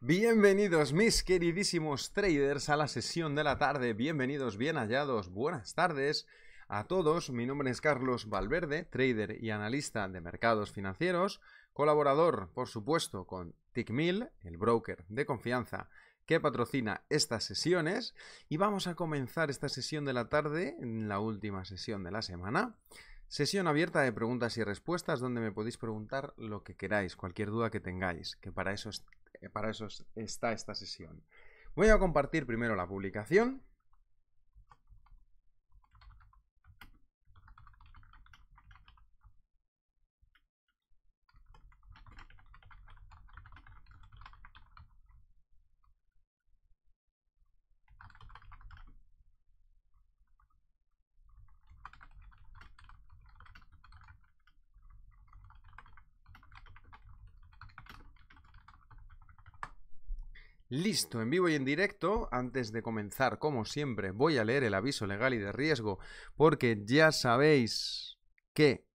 Bienvenidos mis queridísimos traders a la sesión de la tarde, bienvenidos, bien hallados, buenas tardes a todos, mi nombre es Carlos Valverde, trader y analista de mercados financieros, colaborador por supuesto con TickMill, el broker de confianza que patrocina estas sesiones y vamos a comenzar esta sesión de la tarde, en la última sesión de la semana. Sesión abierta de preguntas y respuestas donde me podéis preguntar lo que queráis, cualquier duda que tengáis, que para eso eh, para eso está esta sesión. Voy a compartir primero la publicación Listo, en vivo y en directo, antes de comenzar, como siempre, voy a leer el aviso legal y de riesgo, porque ya sabéis que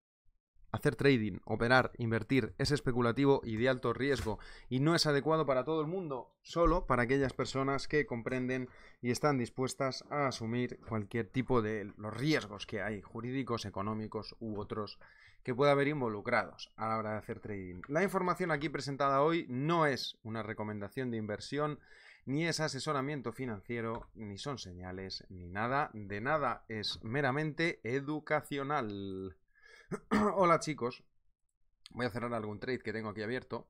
Hacer trading, operar, invertir es especulativo y de alto riesgo y no es adecuado para todo el mundo, solo para aquellas personas que comprenden y están dispuestas a asumir cualquier tipo de los riesgos que hay, jurídicos, económicos u otros que pueda haber involucrados a la hora de hacer trading. La información aquí presentada hoy no es una recomendación de inversión, ni es asesoramiento financiero, ni son señales, ni nada de nada, es meramente educacional. Hola chicos, voy a cerrar algún trade que tengo aquí abierto.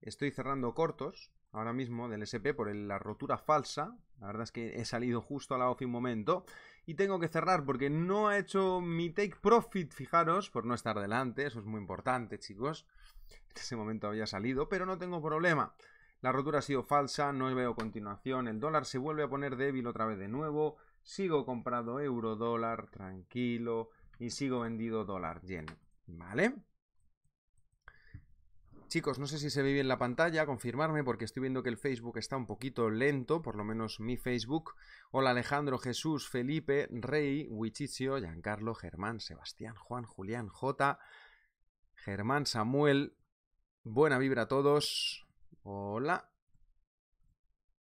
Estoy cerrando cortos ahora mismo del SP por la rotura falsa. La verdad es que he salido justo a la off un momento y tengo que cerrar porque no ha hecho mi take profit, fijaros, por no estar delante. Eso es muy importante, chicos. En ese momento había salido, pero no tengo problema. La rotura ha sido falsa, no veo continuación. El dólar se vuelve a poner débil otra vez de nuevo. Sigo comprado euro dólar, tranquilo y sigo vendido dólar yen, ¿vale? Chicos, no sé si se ve bien la pantalla, confirmarme porque estoy viendo que el Facebook está un poquito lento, por lo menos mi Facebook. Hola Alejandro, Jesús, Felipe, Rey, Wichicio, Giancarlo, Germán, Sebastián, Juan, Julián, J, Germán, Samuel. Buena vibra a todos. Hola.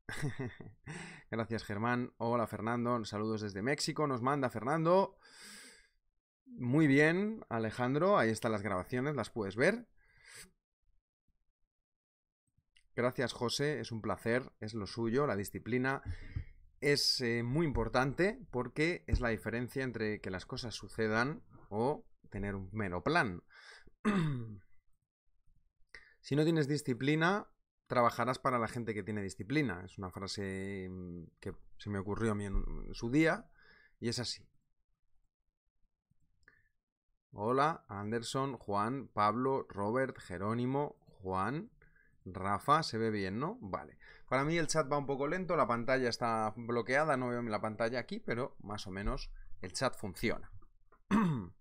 Gracias Germán. Hola Fernando, saludos desde México, nos manda Fernando. Muy bien, Alejandro. Ahí están las grabaciones, las puedes ver. Gracias, José. Es un placer, es lo suyo, la disciplina. Es eh, muy importante porque es la diferencia entre que las cosas sucedan o tener un mero plan. si no tienes disciplina, trabajarás para la gente que tiene disciplina. Es una frase mm, que se me ocurrió a mí en su día y es así. Hola, Anderson, Juan, Pablo, Robert, Jerónimo, Juan, Rafa, se ve bien, ¿no? Vale. Para mí el chat va un poco lento, la pantalla está bloqueada, no veo la pantalla aquí, pero más o menos el chat funciona.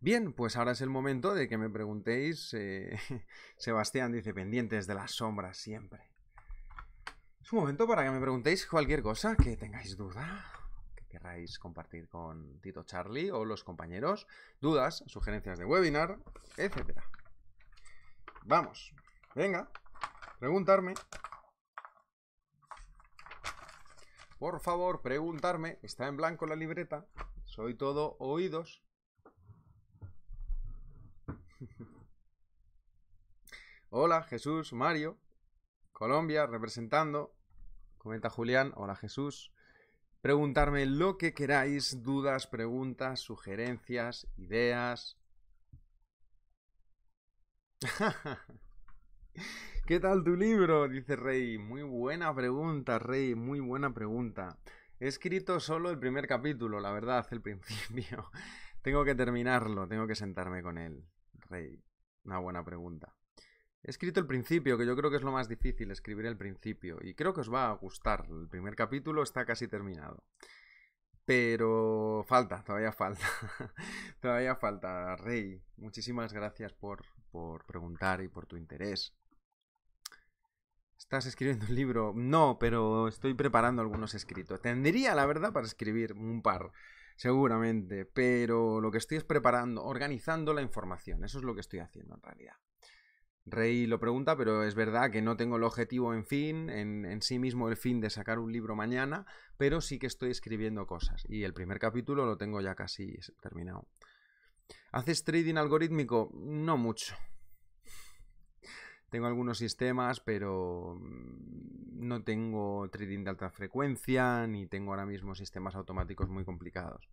Bien, pues ahora es el momento de que me preguntéis. Eh, Sebastián dice, pendientes de las sombras siempre. Es un momento para que me preguntéis cualquier cosa que tengáis duda queráis compartir con Tito Charlie o los compañeros, dudas, sugerencias de webinar, etc. Vamos, venga, preguntarme. Por favor, preguntarme. Está en blanco la libreta. Soy todo oídos. Hola, Jesús, Mario. Colombia, representando. Comenta Julián. Hola, Jesús preguntarme lo que queráis, dudas, preguntas, sugerencias, ideas. ¿Qué tal tu libro? Dice Rey. Muy buena pregunta, Rey, muy buena pregunta. He escrito solo el primer capítulo, la verdad, el principio. tengo que terminarlo, tengo que sentarme con él, Rey. Una buena pregunta. He escrito el principio, que yo creo que es lo más difícil, escribir el principio. Y creo que os va a gustar. El primer capítulo está casi terminado. Pero falta, todavía falta. todavía falta. Rey, muchísimas gracias por, por preguntar y por tu interés. ¿Estás escribiendo un libro? No, pero estoy preparando algunos escritos. Tendría, la verdad, para escribir un par, seguramente. Pero lo que estoy es preparando, organizando la información. Eso es lo que estoy haciendo en realidad. Rey lo pregunta, pero es verdad que no tengo el objetivo en fin, en, en, sí mismo el fin de sacar un libro mañana, pero sí que estoy escribiendo cosas. Y el primer capítulo lo tengo ya casi terminado. ¿Haces trading algorítmico? No mucho. Tengo algunos sistemas, pero no tengo trading de alta frecuencia, ni tengo ahora mismo sistemas automáticos muy complicados.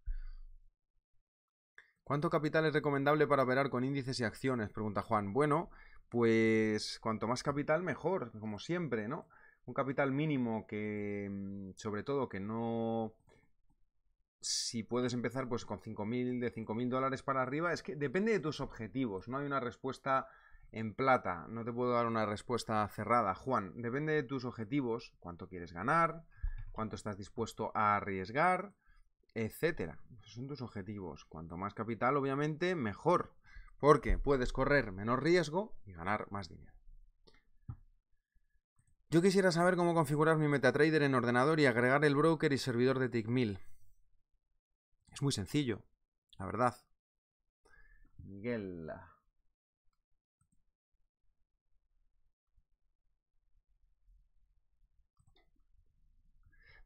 ¿Cuánto capital es recomendable para operar con índices y acciones? Pregunta Juan. Bueno, pues cuanto más capital mejor, como siempre, ¿no? Un capital mínimo que, mm, sobre todo, que no... Si puedes empezar pues con 5.000, de 5.000 dólares para arriba, es que depende de tus objetivos, no hay una respuesta en plata, no te puedo dar una respuesta cerrada, Juan, depende de tus objetivos, cuánto quieres ganar, cuánto estás dispuesto a arriesgar, etcétera. Esos son tus objetivos. Cuanto más capital, obviamente, mejor porque puedes correr menor riesgo y ganar más dinero. Yo quisiera saber cómo configurar mi MetaTrader en ordenador y agregar el broker y servidor de TickMill. Es muy sencillo, la verdad. Miguel.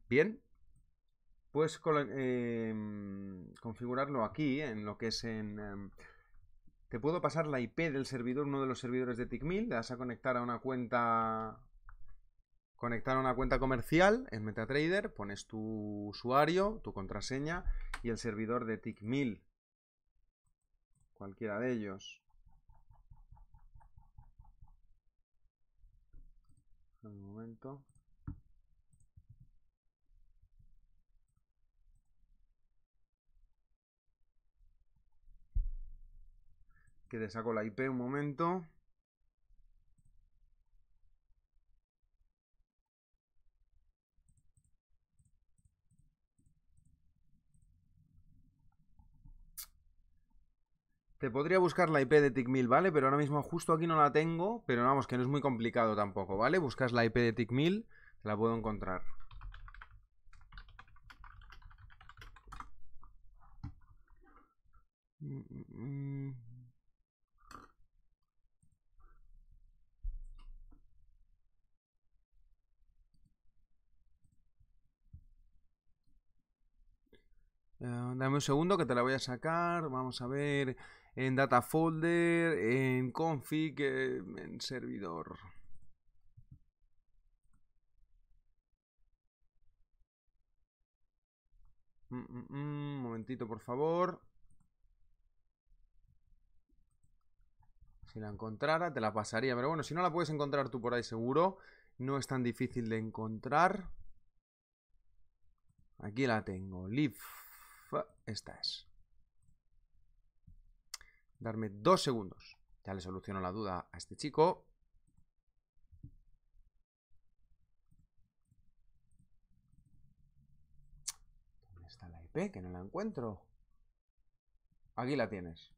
Bien, puedes em, configurarlo aquí, en lo que es en... Em, te puedo pasar la IP del servidor, uno de los servidores de Tickmill, le vas a conectar a una cuenta conectar a una cuenta comercial en MetaTrader, pones tu usuario, tu contraseña y el servidor de Tickmill, Cualquiera de ellos. Un momento. te saco la IP un momento. Te podría buscar la IP de TIC1000, ¿vale? Pero ahora mismo justo aquí no la tengo, pero vamos, que no es muy complicado tampoco, ¿vale? Buscas la IP de TIC1000, la puedo encontrar. Mm, mm, mm. Eh, dame un segundo que te la voy a sacar. Vamos a ver en data folder, en config, en servidor. Mm, mm, mm, un momentito, por favor. Si la encontrara, te la pasaría. Pero bueno, si no la puedes encontrar tú por ahí seguro, no es tan difícil de encontrar. Aquí la tengo, live esta es. Darme dos segundos. Ya le soluciono la duda a este chico. ¿Dónde está la IP? E que no la encuentro. Aquí la tienes.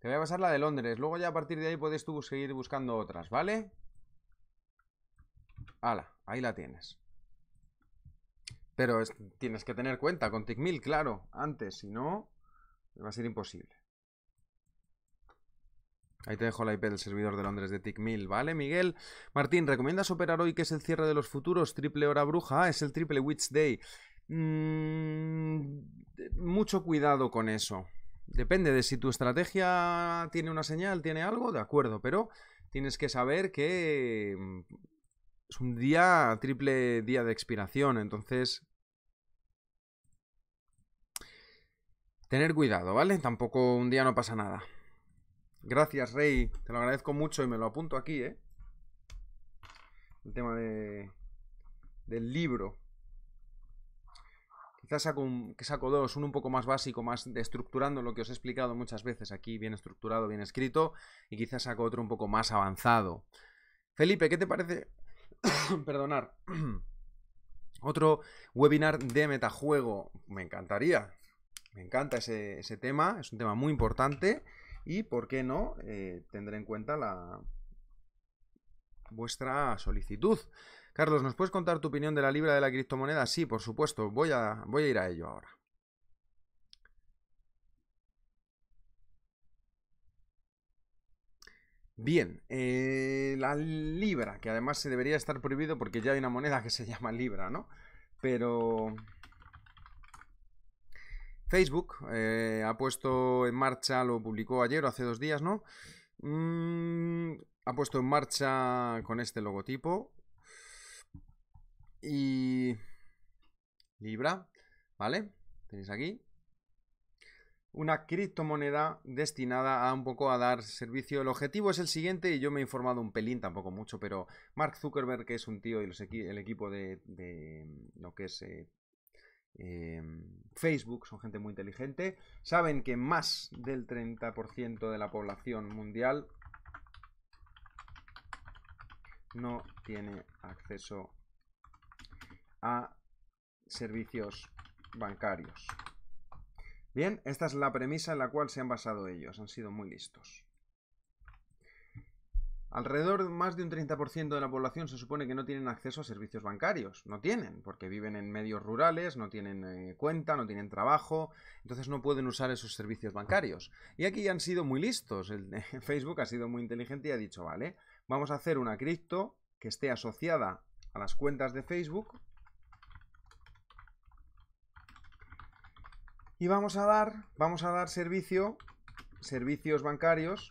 Te voy a pasar la de Londres. Luego ya a partir de ahí puedes tú seguir buscando otras, ¿vale? Hala, ahí la tienes. Pero tienes que tener cuenta con TICMIL, claro, antes, si no, va a ser imposible. Ahí te dejo la IP del servidor de Londres de TICMIL, ¿vale, Miguel? Martín, ¿recomiendas operar hoy que es el cierre de los futuros? Triple hora bruja, ah, es el triple witch day. Mm, mucho cuidado con eso. Depende de si tu estrategia tiene una señal, tiene algo, de acuerdo, pero tienes que saber que es un día, triple día de expiración, entonces... Tener cuidado, ¿vale? Tampoco un día no pasa nada. Gracias, Rey. Te lo agradezco mucho y me lo apunto aquí, ¿eh? El tema de... del libro. Quizás saco, que saco dos, uno un poco más básico, más de estructurando lo que os he explicado muchas veces aquí, bien estructurado, bien escrito, y quizás saco otro un poco más avanzado. Felipe, ¿qué te parece perdonar, otro webinar de metajuego. Me encantaría. Me encanta ese, tema, es un tema muy importante y, ¿por qué no?, eh, tendré en cuenta la vuestra solicitud. Carlos, ¿nos puedes contar tu opinión de la libra de la criptomoneda? Sí, por supuesto, voy a, voy a ir a ello ahora. Bien, eh, la libra, que además se debería estar prohibido porque ya hay una moneda que se llama libra, ¿no? Pero... Facebook eh, ha puesto en marcha, lo publicó ayer o hace dos días, ¿no? Mm, ha puesto en marcha con este logotipo. Y... Libra, ¿vale? Tenéis aquí una criptomoneda destinada a un poco a dar servicio. El objetivo es el siguiente, y yo me he informado un pelín, tampoco mucho, pero Mark Zuckerberg, que es un tío y el equipo de, lo que es eh, em, Facebook, son gente muy inteligente, saben que más del 30% de la población mundial no tiene acceso a servicios bancarios. Bien, esta es la premisa en la cual se han basado ellos, han sido muy listos. Alrededor de más de un 30% de la población se supone que no tienen acceso a servicios bancarios. No tienen, porque viven en medios rurales, no tienen eh, cuenta, no tienen trabajo, entonces no pueden usar esos servicios bancarios. Y aquí han sido muy listos. Facebook ha sido muy inteligente y ha dicho, vale, vamos a hacer una cripto que esté asociada a las cuentas de Facebook Y vamos a dar, vamos a dar servicio, servicios bancarios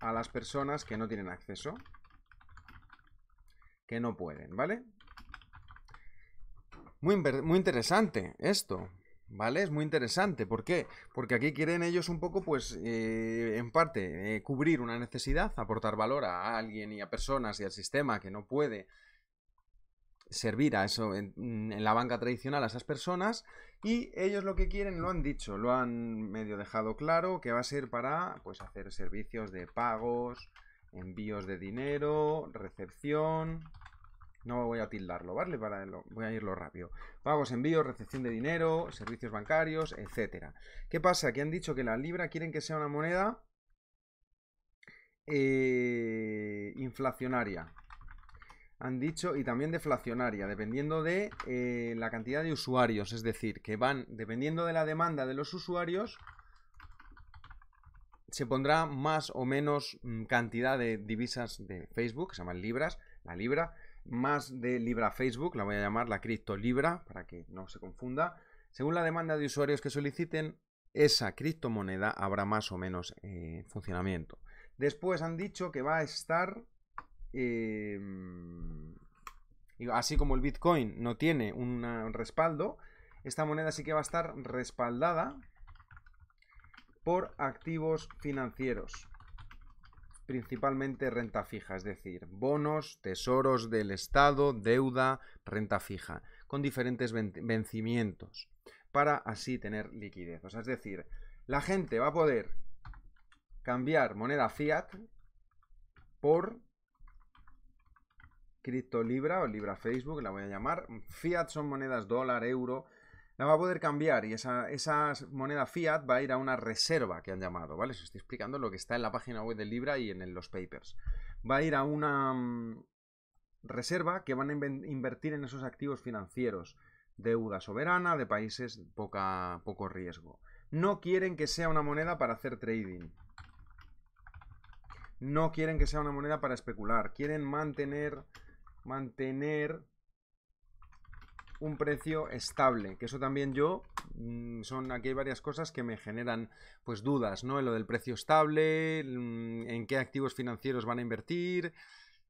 a las personas que no tienen acceso, que no pueden, ¿vale? Muy, muy interesante esto, ¿vale? Es muy interesante. ¿Por qué? Porque aquí quieren ellos un poco, pues, eh, en parte, eh, cubrir una necesidad, aportar valor a alguien y a personas y al sistema que no puede servir a eso mm, en, la banca tradicional a esas personas y ellos lo que quieren lo han dicho, lo han medio dejado claro que va a ser para pues hacer servicios de pagos, envíos de dinero, recepción, no voy a tildarlo, ¿vale? Para lo, voy a irlo rápido. Pagos, envíos, recepción de dinero, servicios bancarios, etcétera. ¿Qué pasa? Que han dicho que la libra quieren que sea una moneda eh, inflacionaria han dicho, y también deflacionaria, dependiendo de eh, la cantidad de usuarios, es decir, que van, dependiendo de la demanda de los usuarios, se pondrá más o menos mm, cantidad de divisas de Facebook, que se llaman libras, la libra, más de libra Facebook, la voy a llamar la cripto libra, para que no se confunda. Según la demanda de usuarios que soliciten, esa criptomoneda habrá más o menos eh, funcionamiento. Después han dicho que va a estar Em, así como el Bitcoin no tiene un respaldo, esta moneda sí que va a estar respaldada por activos financieros, principalmente renta fija, es decir, bonos, tesoros del Estado, deuda, renta fija, con diferentes vencimientos, para así tener liquidez. es decir, la gente va a poder cambiar moneda fiat por Libra o libra Facebook, la voy a llamar. Fiat son monedas dólar, euro. La va a poder cambiar y esa, moneda fiat va a ir a una reserva que han llamado, ¿vale? Os estoy explicando lo que está en la página web de Libra y en los papers. Va a ir a una mm, reserva que van a invertir en esos activos financieros, deuda soberana de países poco riesgo. No quieren que sea una moneda para hacer trading. No quieren que sea una moneda para especular. Quieren mantener mantener un precio estable, que eso también yo, mm, son aquí hay varias cosas que me generan pues dudas, ¿no? En lo del precio estable, mm, en qué activos financieros van a invertir,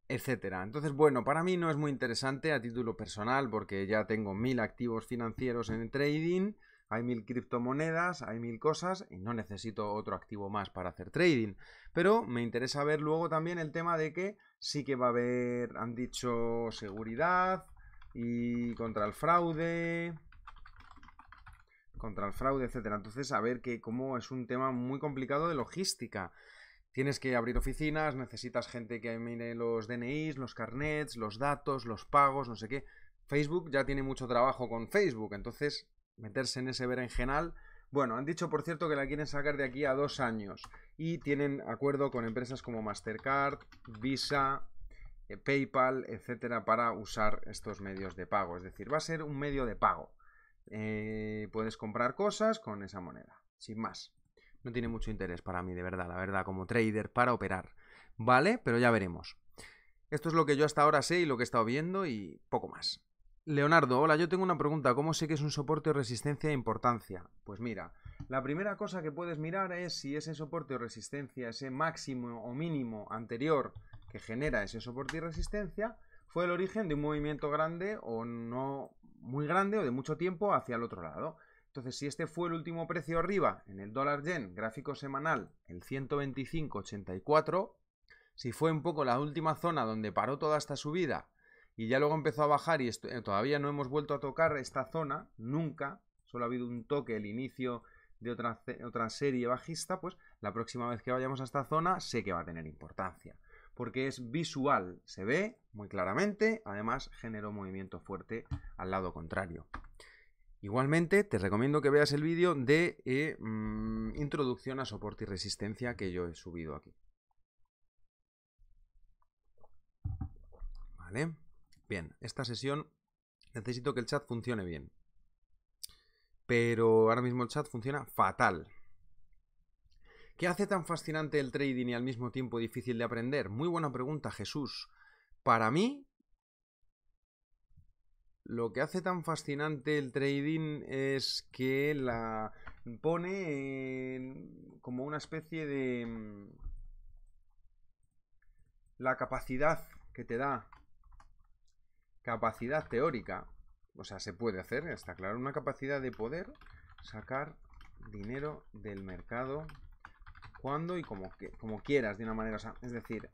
etcétera. Entonces, bueno, para mí no es muy interesante a título personal porque ya tengo mil activos financieros en trading, hay mil criptomonedas, hay mil cosas y no necesito otro activo más para hacer trading. Pero me interesa ver luego también el tema de que sí que va a haber, han dicho, seguridad y contra el fraude, contra el fraude, etcétera. Entonces, a ver que cómo es un tema muy complicado de logística. Tienes que abrir oficinas, necesitas gente que mire los DNIs, los carnets, los datos, los pagos, no sé qué. Facebook ya tiene mucho trabajo con Facebook, entonces meterse en ese berenjenal bueno, han dicho, por cierto, que la quieren sacar de aquí a dos años y tienen acuerdo con empresas como Mastercard, Visa, eh, PayPal, etcétera, para usar estos medios de pago. Es decir, va a ser un medio de pago. Eh, puedes comprar cosas con esa moneda, sin más. No tiene mucho interés para mí, de verdad, la verdad, como trader para operar. ¿Vale? Pero ya veremos. Esto es lo que yo hasta ahora sé y lo que he estado viendo y poco más. Leonardo, hola, yo tengo una pregunta. ¿Cómo sé que es un soporte o resistencia de importancia? Pues mira, la primera cosa que puedes mirar es si ese soporte o resistencia, ese máximo o mínimo anterior que genera ese soporte y resistencia, fue el origen de un movimiento grande o no muy grande o de mucho tiempo hacia el otro lado. Entonces, si este fue el último precio arriba en el dólar yen, gráfico semanal, el 125.84, si fue un poco la última zona donde paró toda esta subida y ya luego empezó a bajar y eh, todavía no hemos vuelto a tocar esta zona, nunca, solo ha habido un toque, el inicio de otra, otra serie bajista, pues la próxima vez que vayamos a esta zona sé que va a tener importancia, porque es visual, se ve muy claramente, además generó movimiento fuerte al lado contrario. Igualmente, te recomiendo que veas el vídeo de eh, mm, introducción a soporte y resistencia que yo he subido aquí. Vale. Bien, esta sesión necesito que el chat funcione bien. Pero ahora mismo el chat funciona fatal. ¿Qué hace tan fascinante el trading y al mismo tiempo difícil de aprender? Muy buena pregunta, Jesús. Para mí, lo que hace tan fascinante el trading es que la pone como una especie de... Mm, la capacidad que te da capacidad teórica, o sea, se puede hacer, está claro, una capacidad de poder sacar dinero del mercado cuando y como, como quieras, de una manera, es decir,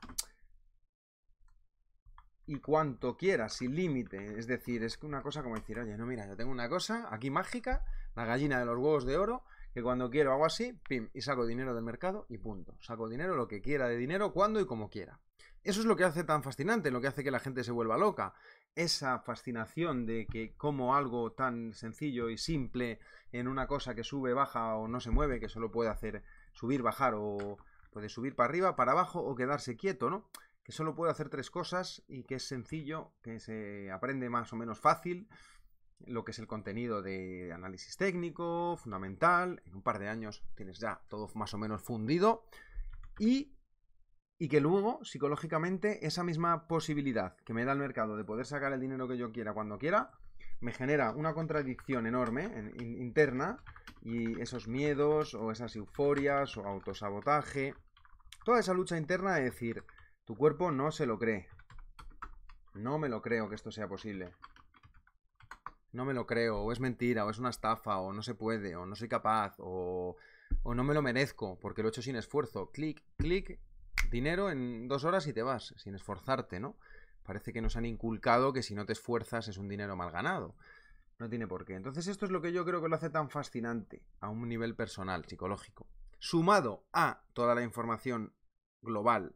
y cuanto quieras, sin límite, es decir, es una cosa como decir, oye, no, mira, yo tengo una cosa aquí mágica, la gallina de los huevos de oro, que cuando quiero hago así, pim, y saco dinero del mercado y punto. Saco dinero, lo que quiera de dinero, cuando y como quiera. Eso es lo que hace tan fascinante, lo que hace que la gente se vuelva loca esa fascinación de que como algo tan sencillo y simple en una cosa que sube, baja o no se mueve, que solo puede hacer subir, bajar o puede subir para arriba, para abajo o quedarse quieto, ¿no? Que solo puede hacer tres cosas y que es sencillo, que se aprende más o menos fácil lo que es el contenido de análisis técnico, fundamental, en un par de años tienes ya todo más o menos fundido y y que luego, psicológicamente, esa misma posibilidad que me da el mercado de poder sacar el dinero que yo quiera cuando quiera, me genera una contradicción enorme interna y esos miedos o esas euforias o autosabotaje, toda esa lucha interna de decir, tu cuerpo no se lo cree. No me lo creo que esto sea posible. No me lo creo, o es mentira, o es una estafa, o no se puede, o no soy capaz, o, o no me lo merezco, porque lo he hecho sin esfuerzo. Clic, clic, dinero en dos horas y te vas, sin esforzarte, ¿no? Parece que nos han inculcado que si no te esfuerzas es un dinero mal ganado. No tiene por qué. Entonces esto es lo que yo creo que lo hace tan fascinante a un nivel personal, psicológico. Sumado a toda la información global,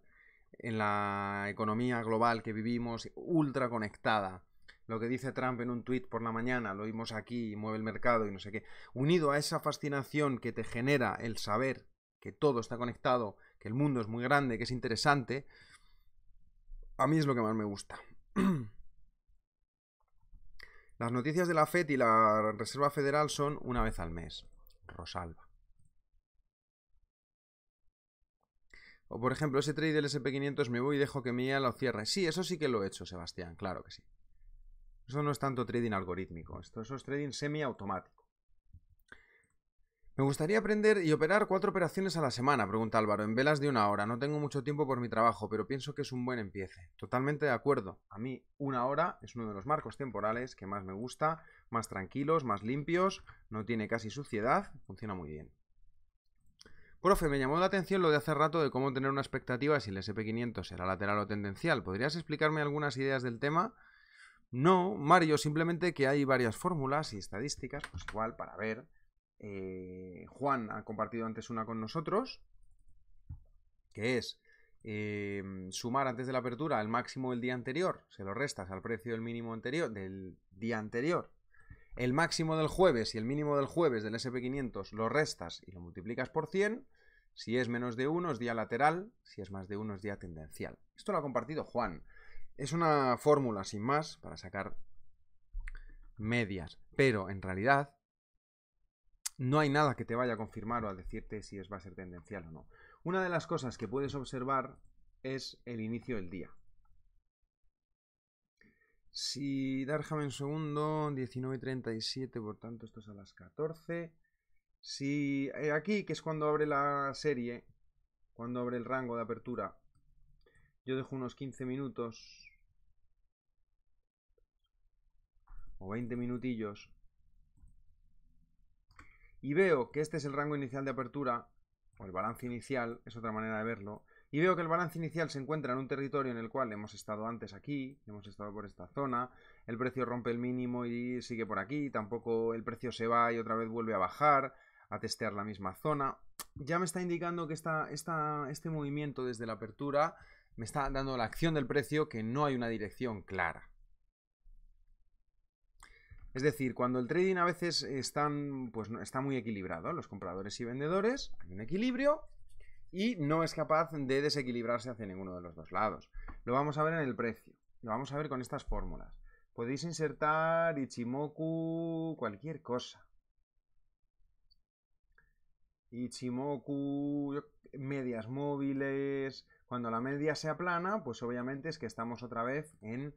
en la economía global que vivimos, ultra conectada, lo que dice Trump en un tuit por la mañana, lo oímos aquí, mueve el mercado y no sé qué, unido a esa fascinación que te genera el saber que todo está conectado, que el mundo es muy grande, que es interesante, a mí es lo que más me gusta. Las noticias de la FED y la Reserva Federal son una vez al mes. Rosalba. O por ejemplo, ese trade del SP500 me voy y dejo que Mía lo cierre. Sí, eso sí que lo he hecho, Sebastián, claro que sí. Eso no es tanto trading algorítmico, esto eso es trading semiautomático. Me gustaría aprender y operar cuatro operaciones a la semana, pregunta Álvaro, en velas de una hora. No tengo mucho tiempo por mi trabajo, pero pienso que es un buen empiece. Totalmente de acuerdo. A mí una hora es uno de los marcos temporales que más me gusta, más tranquilos, más limpios, no tiene casi suciedad, funciona muy bien. Profe, me llamó la atención lo de hace rato de cómo tener una expectativa si el SP500 será lateral o tendencial. ¿Podrías explicarme algunas ideas del tema? No, Mario, simplemente que hay varias fórmulas y estadísticas, pues igual, para ver eh, Juan ha compartido antes una con nosotros, que es eh, sumar antes de la apertura el máximo del día anterior, se lo restas al precio del mínimo anterior, del día anterior. El máximo del jueves y el mínimo del jueves del SP500 lo restas y lo multiplicas por 100. Si es menos de 1 es día lateral, si es más de 1 es día tendencial. Esto lo ha compartido Juan. Es una fórmula sin más para sacar medias, pero en realidad no hay nada que te vaya a confirmar o a decirte si es, va a ser tendencial o no. Una de las cosas que puedes observar es el inicio del día. Si, déjame un segundo, 19.37, por tanto esto es a las 14. Si eh, aquí, que es cuando abre la serie, cuando abre el rango de apertura, yo dejo unos 15 minutos o 20 minutillos y veo que este es el rango inicial de apertura, o el balance inicial, es otra manera de verlo, y veo que el balance inicial se encuentra en un territorio en el cual hemos estado antes aquí, hemos estado por esta zona, el precio rompe el mínimo y sigue por aquí, tampoco el precio se va y otra vez vuelve a bajar, a testear la misma zona. Ya me está indicando que esta, este movimiento desde la apertura me está dando la acción del precio que no hay una dirección clara. Es decir, cuando el trading a veces pues, está muy equilibrado, los compradores y vendedores, hay un equilibrio y no es capaz de desequilibrarse hacia ninguno de los dos lados. Lo vamos a ver en el precio, lo vamos a ver con estas fórmulas. Podéis insertar Ichimoku, cualquier cosa. Ichimoku, medias móviles. Cuando la media sea plana, pues obviamente es que estamos otra vez en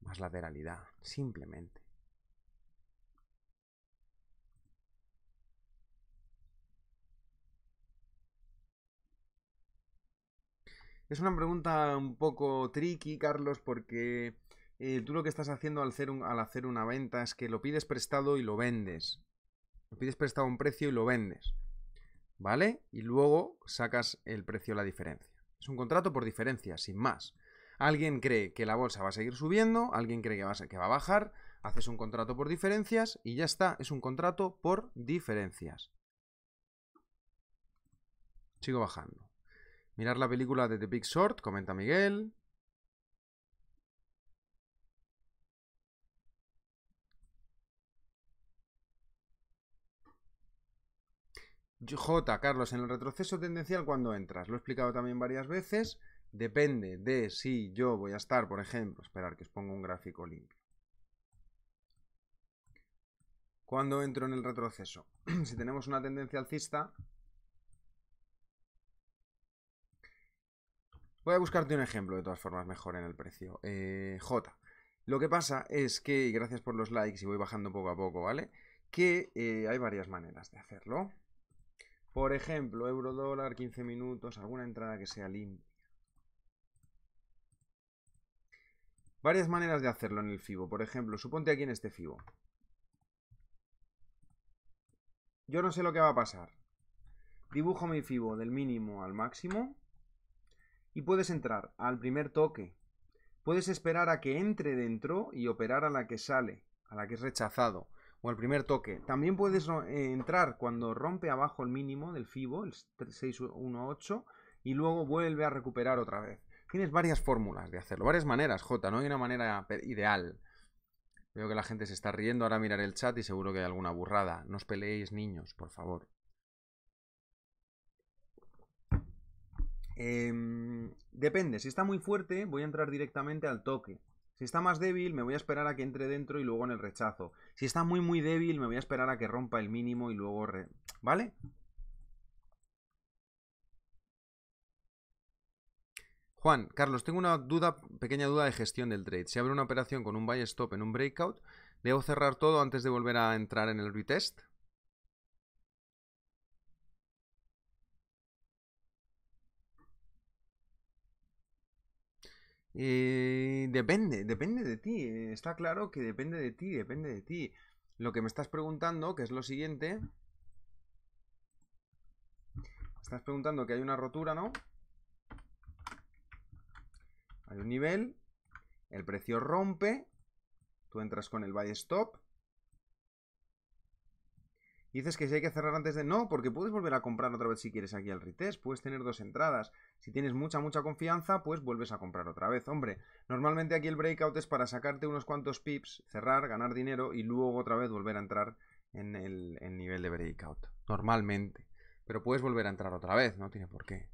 más lateralidad, simplemente. Es una pregunta un poco tricky, Carlos, porque eh, tú lo que estás haciendo al hacer, una venta es que lo pides prestado y lo vendes. Lo pides prestado a un precio y lo vendes. ¿Vale? Y luego sacas el precio, la diferencia. Es un contrato por diferencia, sin más. Alguien cree que la bolsa va a seguir subiendo, alguien cree que a, que va a bajar, haces un contrato por diferencias y ya está, es un contrato por diferencias. Sigo bajando. Mirar la película de The Big Short, comenta Miguel. J, Carlos, en el retroceso tendencial cuando entras, lo he explicado también varias veces, depende de si yo voy a estar, por ejemplo, esperar que os ponga un gráfico limpio. Cuando entro en el retroceso? si tenemos una tendencia alcista, Voy a buscarte un ejemplo de todas formas mejor en el precio. Eh, J. Lo que pasa es que, gracias por los likes y voy bajando poco a poco, ¿vale? Que eh, hay varias maneras de hacerlo. Por ejemplo, euro dólar, 15 minutos, alguna entrada que sea limpia. Varias maneras de hacerlo en el FIBO. Por ejemplo, suponte aquí en este FIBO. Yo no sé lo que va a pasar. Dibujo mi FIBO del mínimo al máximo y puedes entrar al primer toque. Puedes esperar a que entre dentro y operar a la que sale, a la que es rechazado, o al primer toque. También puedes eh, entrar cuando rompe abajo el mínimo del FIBO, el 618, y luego vuelve a recuperar otra vez. Tienes varias fórmulas de hacerlo, varias maneras, J, no hay una manera ideal. Veo que la gente se está riendo, ahora mirar el chat y seguro que hay alguna burrada. No os peleéis, niños, por favor. Em, depende, si está muy fuerte voy a entrar directamente al toque. Si está más débil me voy a esperar a que entre dentro y luego en el rechazo. Si está muy muy débil me voy a esperar a que rompa el mínimo y luego... ¿Vale? Juan, Carlos, tengo una duda, pequeña duda de gestión del trade. Si abro una operación con un buy stop en un breakout, ¿debo cerrar todo antes de volver a entrar en el retest? Eh, depende, depende de ti. Eh, está claro que depende de ti, depende de ti. Lo que me estás preguntando, que es lo siguiente. Estás preguntando que hay una rotura, ¿no? Hay un nivel. El precio rompe. Tú entras con el buy stop dices que si hay que cerrar antes de no, porque puedes volver a comprar otra vez si quieres aquí al retest, puedes tener dos entradas. Si tienes mucha, mucha confianza, pues vuelves a comprar otra vez. Hombre, normalmente aquí el breakout es para sacarte unos cuantos pips, cerrar, ganar dinero y luego otra vez volver a entrar en el nivel de breakout. Normalmente. Pero puedes volver a entrar otra vez, no tiene por qué.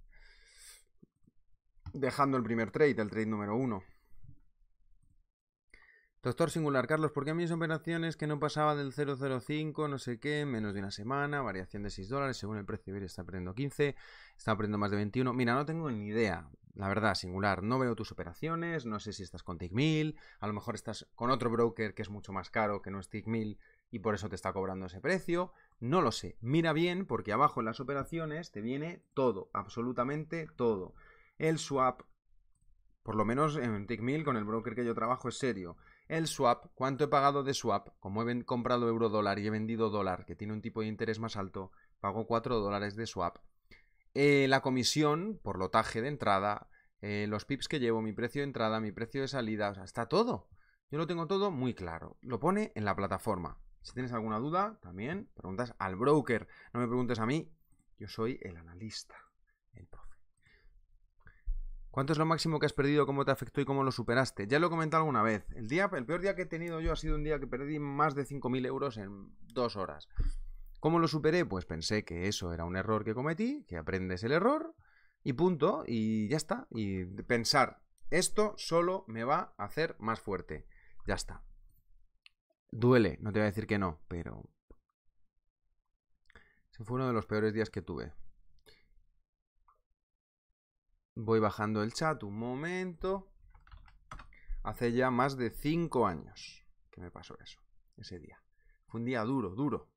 Dejando el primer trade, el trade número uno. Doctor Singular, Carlos, ¿por qué mis operaciones que no pasaba del 005, no sé qué, menos de una semana, variación de 6 dólares, según el precio de está perdiendo 15, está perdiendo más de 21? Mira, no tengo ni idea, la verdad, Singular, no veo tus operaciones, no sé si estás con TickMill, a lo mejor estás con otro broker que es mucho más caro que no es TickMill y por eso te está cobrando ese precio, no lo sé. Mira bien porque abajo en las operaciones te viene todo, absolutamente todo. El swap, por lo menos en TickMill con el broker que yo trabajo es serio el swap, cuánto he pagado de swap, como he comprado euro dólar y he vendido dólar, que tiene un tipo de interés más alto, pago 4 dólares de swap. Eh, la comisión por lotaje de entrada, eh, los pips que llevo, mi precio de entrada, mi precio de salida, o sea, está todo. Yo lo tengo todo muy claro. Lo pone en la plataforma. Si tienes alguna duda, también preguntas al broker. No me preguntes a mí, yo soy el analista. ¿Cuánto es lo máximo que has perdido? ¿Cómo te afectó y cómo lo superaste? Ya lo he comentado alguna vez. El, día, el peor día que he tenido yo ha sido un día que perdí más de 5.000 euros en dos horas. ¿Cómo lo superé? Pues pensé que eso era un error que cometí, que aprendes el error y punto, y ya está. Y pensar, esto solo me va a hacer más fuerte. Ya está. Duele, no te voy a decir que no, pero... Ese fue uno de los peores días que tuve. Voy bajando el chat un momento. Hace ya más de cinco años que me pasó eso, ese día. Fue un día duro, duro.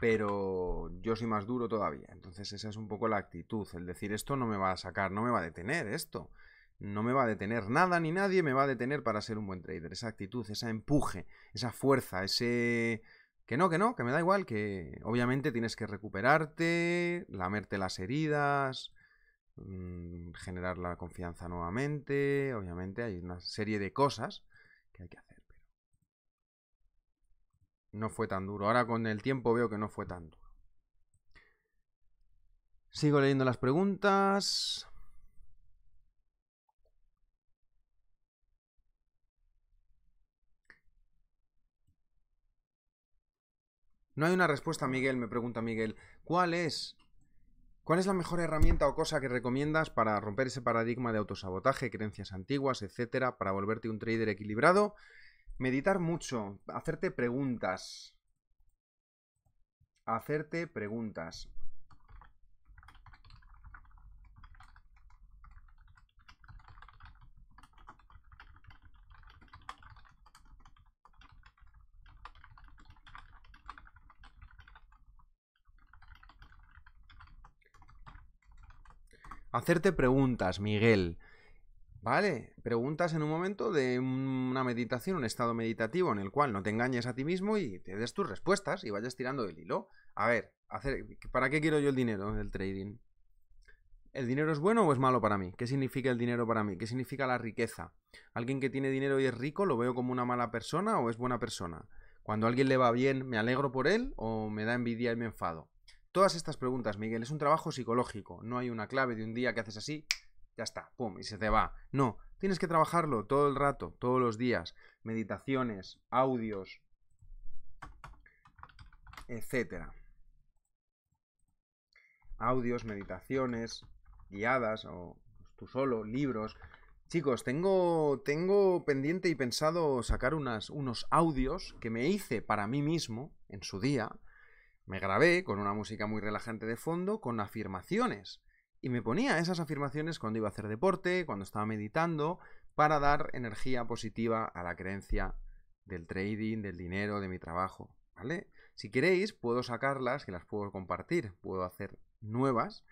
Pero yo soy más duro todavía. Entonces esa es un poco la actitud. El decir esto no me va a sacar, no me va a detener esto. No me va a detener nada ni nadie me va a detener para ser un buen trader. Esa actitud, ese empuje, esa fuerza, ese... Que no, que no, que me da igual, que obviamente tienes que recuperarte, lamerte las heridas, Mm, generar la confianza nuevamente, obviamente hay una serie de cosas que hay que hacer, pero no fue tan duro. Ahora con el tiempo veo que no fue tan duro. Sigo leyendo las preguntas. No hay una respuesta, Miguel, me pregunta Miguel. ¿Cuál es ¿Cuál es la mejor herramienta o cosa que recomiendas para romper ese paradigma de autosabotaje, creencias antiguas, etcétera, para volverte un trader equilibrado? Meditar mucho, hacerte preguntas. Hacerte preguntas. hacerte preguntas, Miguel. ¿Vale? Preguntas en un momento de una meditación, un estado meditativo en el cual no te engañes a ti mismo y te des tus respuestas y vayas tirando del hilo. A ver, hacer, ¿para qué quiero yo el dinero el trading? ¿El dinero es bueno o es malo para mí? ¿Qué significa el dinero para mí? ¿Qué significa la riqueza? ¿Alguien que tiene dinero y es rico lo veo como una mala persona o es buena persona? Cuando a alguien le va bien, ¿me alegro por él o me da envidia y me enfado? Todas estas preguntas, Miguel, es un trabajo psicológico. No hay una clave de un día que haces así, ya está, pum, y se te va. No, tienes que trabajarlo todo el rato, todos los días. Meditaciones, audios, etcétera. Audios, meditaciones, guiadas o tú solo, libros. Chicos, tengo, tengo pendiente y pensado sacar unas, unos audios que me hice para mí mismo en su día me grabé con una música muy relajante de fondo, con afirmaciones. Y me ponía esas afirmaciones cuando iba a hacer deporte, cuando estaba meditando, para dar energía positiva a la creencia del trading, del dinero, de mi trabajo. ¿Vale? Si queréis, puedo sacarlas, que las puedo compartir, puedo hacer nuevas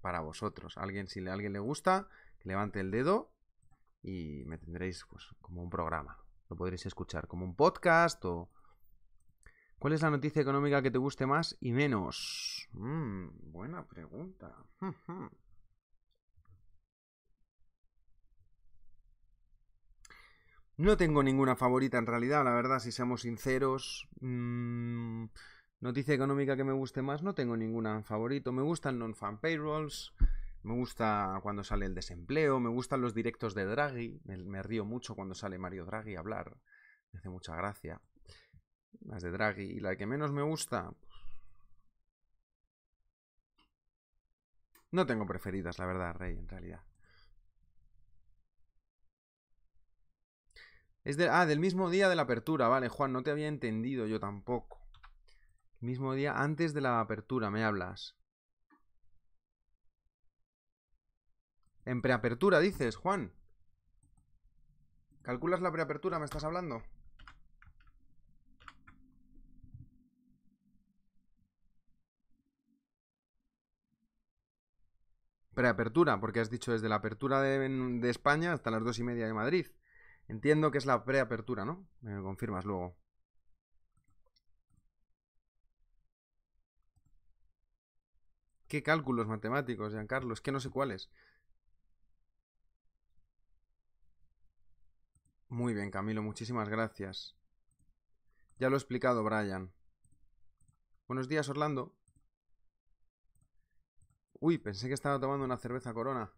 para vosotros. Alguien, si a alguien le gusta, que levante el dedo y me tendréis pues, como un programa. Lo podréis escuchar como un podcast o ¿Cuál es la noticia económica que te guste más y menos? Mm, buena pregunta. No tengo ninguna favorita en realidad, la verdad, si seamos sinceros. Mm, noticia económica que me guste más, no tengo ninguna favorito. Me gustan non-fan payrolls, me gusta cuando sale el desempleo, me gustan los directos de Draghi, me, me, río mucho cuando sale Mario Draghi a hablar, me hace mucha gracia. Las de Draghi. Y la que menos me gusta. Pues, no tengo preferidas, la verdad, Rey, en realidad. Es de, ah, del mismo día de la apertura, vale, Juan, no te había entendido yo tampoco. El mismo día antes de la apertura, me hablas. En preapertura, dices, Juan. ¿Calculas la preapertura? ¿Me estás hablando? preapertura, porque has dicho desde la apertura de, España hasta las dos y media de Madrid. Entiendo que es la preapertura, ¿no? Me confirmas luego. ¿Qué cálculos matemáticos, Giancarlo? Es que no sé cuáles. Muy bien, Camilo, muchísimas gracias. Ya lo he explicado, Brian. Buenos días, Orlando. Uy, pensé que estaba tomando una cerveza corona.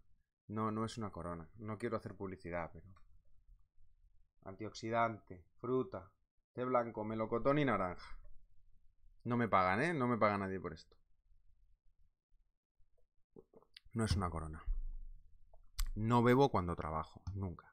No, no es una corona. No quiero hacer publicidad, pero... Antioxidante, fruta, té blanco, melocotón y naranja. No me pagan, ¿eh? No me paga nadie por esto. No es una corona. No bebo cuando trabajo, nunca.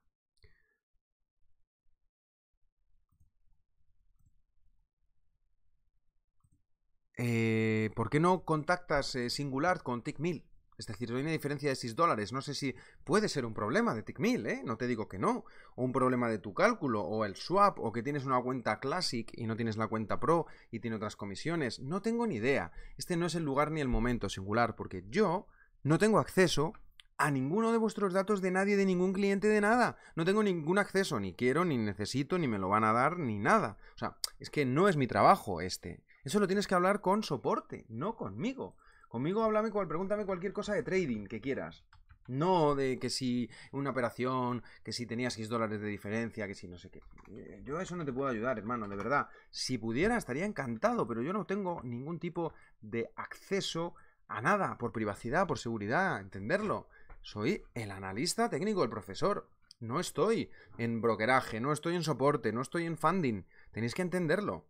Eh, ¿por qué no contactas eh, Singular con TIC1000? Es decir, hay una diferencia de 6 dólares. No sé si puede ser un problema de tic ¿eh? No te digo que no. O un problema de tu cálculo, o el swap, o que tienes una cuenta Classic y no tienes la cuenta Pro y tiene otras comisiones. No tengo ni idea. Este no es el lugar ni el momento singular, porque yo no tengo acceso a ninguno de vuestros datos de nadie, de ningún cliente, de nada. No tengo ningún acceso, ni quiero, ni necesito, ni me lo van a dar, ni nada. O sea, es que no es mi trabajo este. Eso lo tienes que hablar con soporte, no conmigo. Conmigo háblame, pregúntame cualquier cosa de trading que quieras. No de que si una operación, que si tenías 6 dólares de diferencia, que si no sé qué. Eh, yo eso no te puedo ayudar, hermano, de verdad. Si pudiera, estaría encantado, pero yo no tengo ningún tipo de acceso a nada, por privacidad, por seguridad, entenderlo. Soy el analista técnico, el profesor. No estoy en brokeraje, no estoy en soporte, no estoy en funding. Tenéis que entenderlo.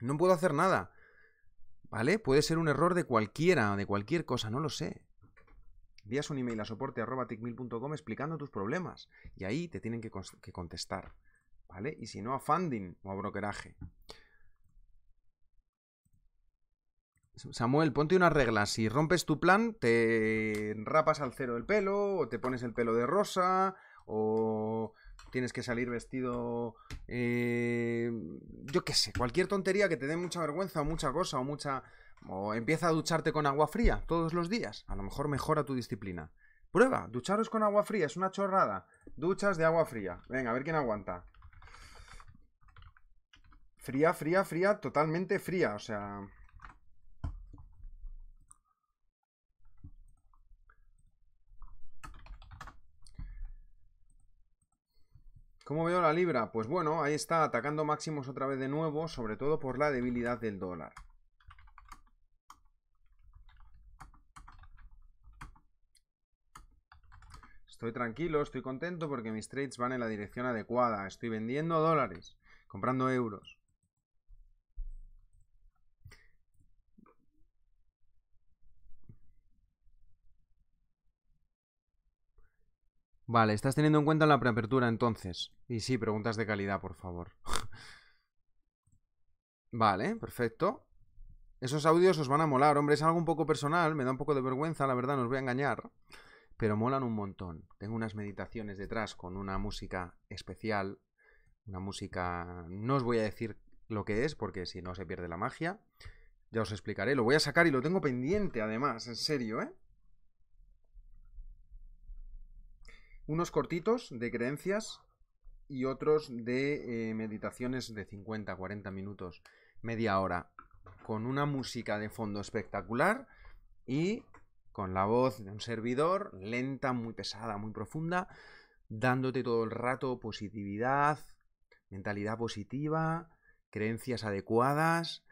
No puedo hacer nada. ¿Vale? Puede ser un error de cualquiera, de cualquier cosa, no lo sé. Envías un email a soporte.tickmill.com explicando tus problemas y ahí te tienen que, que contestar. ¿Vale? Y si no, a funding o a brokeraje. Samuel, ponte unas reglas. Si rompes tu plan, te rapas al cero el pelo, o te pones el pelo de rosa, o tienes que salir vestido, eh, yo qué sé, cualquier tontería que te dé mucha vergüenza o mucha cosa o mucha... O empieza a ducharte con agua fría todos los días. A lo mejor mejora tu disciplina. Prueba, ducharos con agua fría, es una chorrada. Duchas de agua fría. Venga, a ver quién aguanta. Fría, fría, fría, totalmente fría. O sea, ¿Cómo veo la libra? Pues bueno, ahí está, atacando máximos otra vez de nuevo, sobre todo por la debilidad del dólar. Estoy tranquilo, estoy contento porque mis trades van en la dirección adecuada. Estoy vendiendo dólares, comprando euros. Vale, estás teniendo en cuenta la preapertura entonces. Y sí, preguntas de calidad, por favor. vale, perfecto. Esos audios os van a molar. Hombre, es algo un poco personal, me da un poco de vergüenza, la verdad, no os voy a engañar. Pero molan un montón. Tengo unas meditaciones detrás con una música especial. Una música... No os voy a decir lo que es, porque si no se pierde la magia. Ya os explicaré. Lo voy a sacar y lo tengo pendiente, además, en serio, ¿eh? Unos cortitos de creencias y otros de eh, meditaciones de 50, 40 minutos, media hora, con una música de fondo espectacular y con la voz de un servidor, lenta, muy pesada, muy profunda, dándote todo el rato positividad, mentalidad positiva, creencias adecuadas,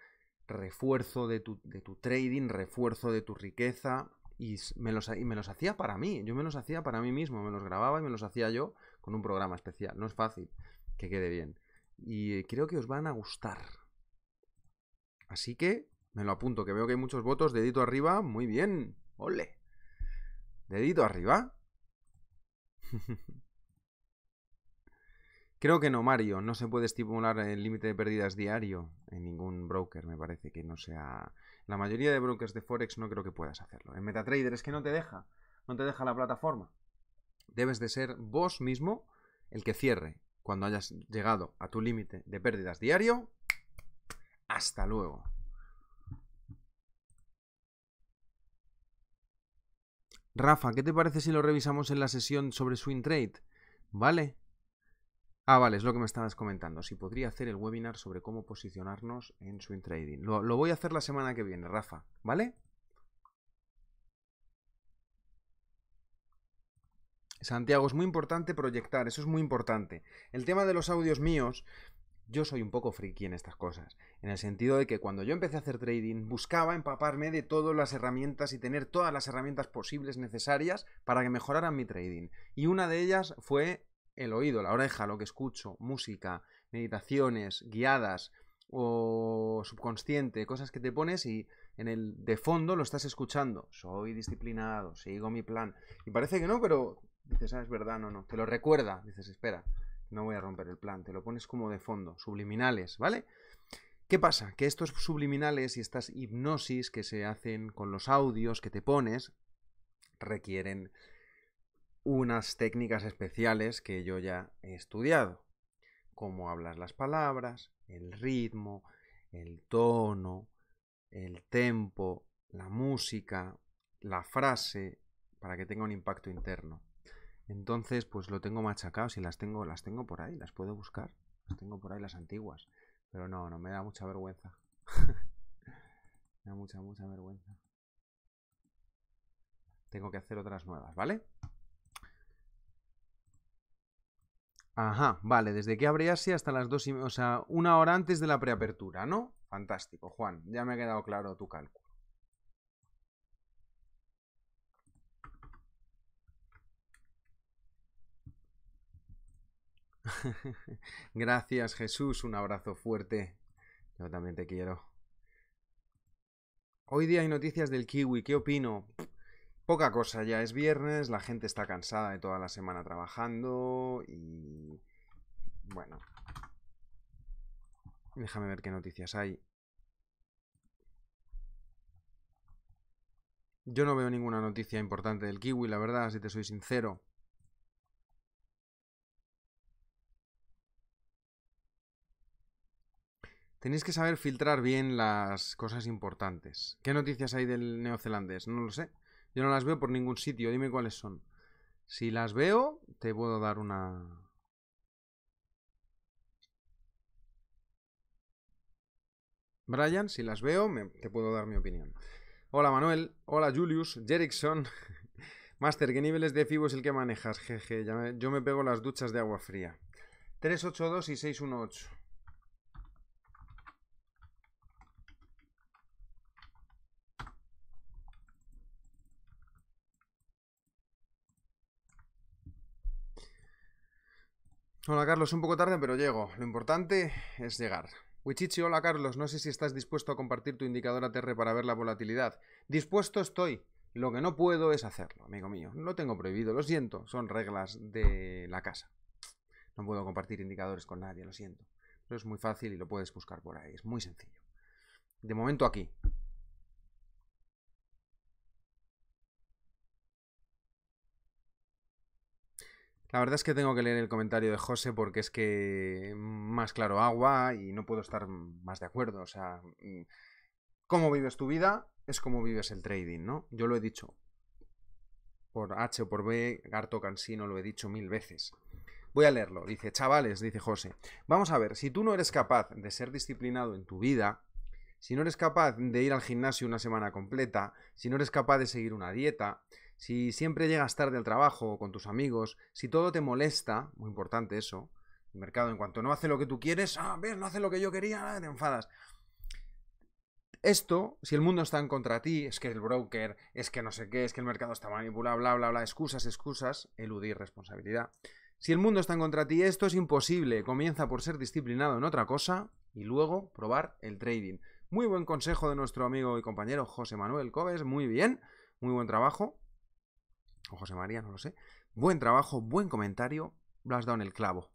refuerzo de tu, de tu trading, refuerzo de tu riqueza, y me, los, me los hacía para mí, yo me los hacía para mí mismo, me los grababa y me los hacía yo con un programa especial, no es fácil que quede bien. Y creo que os van a gustar. Así que me lo apunto, que veo que hay muchos votos, dedito arriba, muy bien, ole. Dedito arriba. Creo que no, Mario. No se puede estipular el límite de pérdidas diario en ningún broker, me parece que no sea. La mayoría de brokers de Forex no creo que puedas hacerlo. En MetaTrader es que no te deja. No te deja la plataforma. Debes de ser vos mismo el que cierre. Cuando hayas llegado a tu límite de pérdidas diario, hasta luego. Rafa, ¿qué te parece si lo revisamos en la sesión sobre swing trade? ¿Vale? Ah, vale, es lo que me estabas comentando. Si podría hacer el webinar sobre cómo posicionarnos en swing trading. Lo, lo voy a hacer la semana que viene, Rafa, ¿vale? Santiago, es muy importante proyectar, eso es muy importante. El tema de los audios míos, yo soy un poco friki en estas cosas, en el sentido de que cuando yo empecé a hacer trading buscaba empaparme de todas las herramientas y tener todas las herramientas posibles necesarias para que mejoraran mi trading. Y una de ellas fue el oído, la oreja, lo que escucho, música, meditaciones guiadas o subconsciente, cosas que te pones y en el de fondo lo estás escuchando. Soy disciplinado, sigo mi plan. Y parece que no, pero dices, ah, es verdad, no, no. Te lo recuerda, dices, espera, no voy a romper el plan. Te lo pones como de fondo, subliminales, ¿vale? ¿Qué pasa? Que estos subliminales y estas hipnosis que se hacen con los audios que te pones requieren unas técnicas especiales que yo ya he estudiado, como hablas las palabras, el ritmo, el tono, el tempo, la música, la frase, para que tenga un impacto interno. Entonces, pues lo tengo machacado, si las tengo, las tengo por ahí, las puedo buscar, las tengo por ahí las antiguas, pero no, no, me da mucha vergüenza. me da mucha, mucha vergüenza. Tengo que hacer otras nuevas, ¿vale? Ajá, vale, desde que abre hasta las dos y... O sea, una hora antes de la preapertura, ¿no? Fantástico, Juan, ya me ha quedado claro tu cálculo. Gracias, Jesús, un abrazo fuerte. Yo también te quiero. Hoy día hay noticias del kiwi, ¿qué opino? Poca cosa, ya es viernes, la gente está cansada de toda la semana trabajando y... Bueno. Déjame ver qué noticias hay. Yo no veo ninguna noticia importante del kiwi, la verdad, si te soy sincero. Tenéis que saber filtrar bien las cosas importantes. ¿Qué noticias hay del neozelandés? No lo sé. Yo no las veo por ningún sitio, dime cuáles son. Si las veo, te puedo dar una... Brian, si las veo, te puedo dar mi opinión. Hola Manuel, hola Julius, Jerickson. Master, ¿qué niveles de FIBO es el que manejas? Jeje, yo me pego las duchas de agua fría. 382 y 618. Hola Carlos, un poco tarde, pero llego. Lo importante es llegar. Wichichi, hola Carlos, no sé si estás dispuesto a compartir tu indicador ATR para ver la volatilidad. Dispuesto estoy. Lo que no puedo es hacerlo, amigo mío. Lo tengo prohibido, lo siento. Son reglas de la casa. No puedo compartir indicadores con nadie, lo siento. Pero es muy fácil y lo puedes buscar por ahí. Es muy sencillo. De momento aquí. La verdad es que tengo que leer el comentario de José porque es que más claro agua y no puedo estar más de acuerdo. O sea, mm, cómo vives tu vida es como vives el trading, ¿no? Yo lo he dicho. Por H o por B, Garto Cansino lo he dicho mil veces. Voy a leerlo. Dice, chavales, dice José, vamos a ver, si tú no eres capaz de ser disciplinado en tu vida, si no eres capaz de ir al gimnasio una semana completa, si no eres capaz de seguir una dieta, si siempre llegas tarde al trabajo con tus amigos, si todo te molesta, muy importante eso, el mercado en cuanto no hace lo que tú quieres, ah, ves, no hace lo que yo quería, ah, te enfadas. Esto, si el mundo está en contra de ti, es que el broker, es que no sé qué, es que el mercado está manipulado, bla, bla, bla, excusas, excusas, eludir responsabilidad. Si el mundo está en contra de ti, esto es imposible. Comienza por ser disciplinado en otra cosa y luego probar el trading. Muy buen consejo de nuestro amigo y compañero José Manuel Cobes, muy bien, muy buen trabajo o José María, no lo sé. Buen trabajo, buen comentario, lo has dado en el clavo.